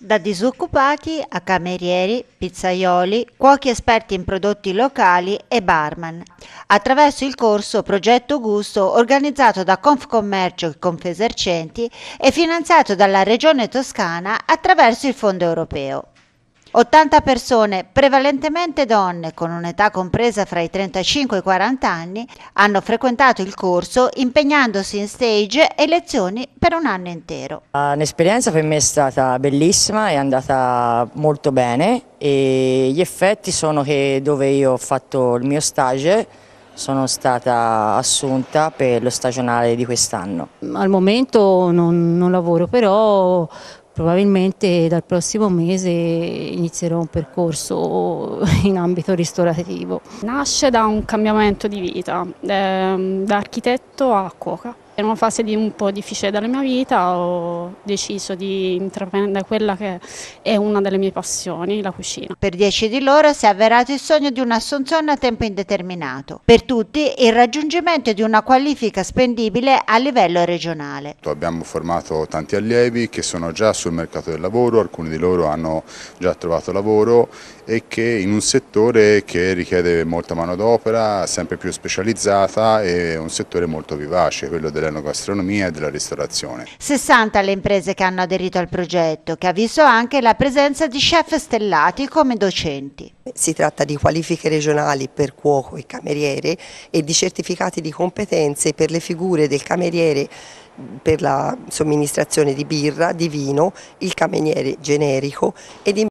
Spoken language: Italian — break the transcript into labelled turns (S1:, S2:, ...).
S1: da disoccupati a camerieri, pizzaioli, cuochi esperti in prodotti locali e barman, attraverso il corso Progetto Gusto organizzato da Confcommercio e Confesercenti e finanziato dalla Regione Toscana attraverso il Fondo Europeo. 80 persone, prevalentemente donne con un'età compresa fra i 35 e i 40 anni, hanno frequentato il corso impegnandosi in stage e lezioni per un anno intero.
S2: L'esperienza ah, per me è stata bellissima, è andata molto bene e gli effetti sono che dove io ho fatto il mio stage sono stata assunta per lo stagionale di quest'anno.
S3: Al momento non, non lavoro, però Probabilmente dal prossimo mese inizierò un percorso in ambito ristorativo.
S4: Nasce da un cambiamento di vita, ehm, da architetto a cuoca. In una fase di un po' difficile della mia vita ho deciso di intraprendere quella che è una delle mie passioni, la cucina.
S1: Per dieci di loro si è avverato il sogno di un'assunzione a tempo indeterminato. Per tutti il raggiungimento di una qualifica spendibile a livello regionale.
S5: Abbiamo formato tanti allievi che sono già sul mercato del lavoro, alcuni di loro hanno già trovato lavoro e che in un settore che richiede molta manodopera, sempre più specializzata e un settore molto vivace, quello della della gastronomia e della ristorazione.
S1: 60 le imprese che hanno aderito al progetto, che ha visto anche la presenza di chef stellati come docenti. Si tratta di qualifiche regionali per cuoco e cameriere e di certificati di competenze per le figure del cameriere per la somministrazione di birra, di vino, il cameriere generico ed in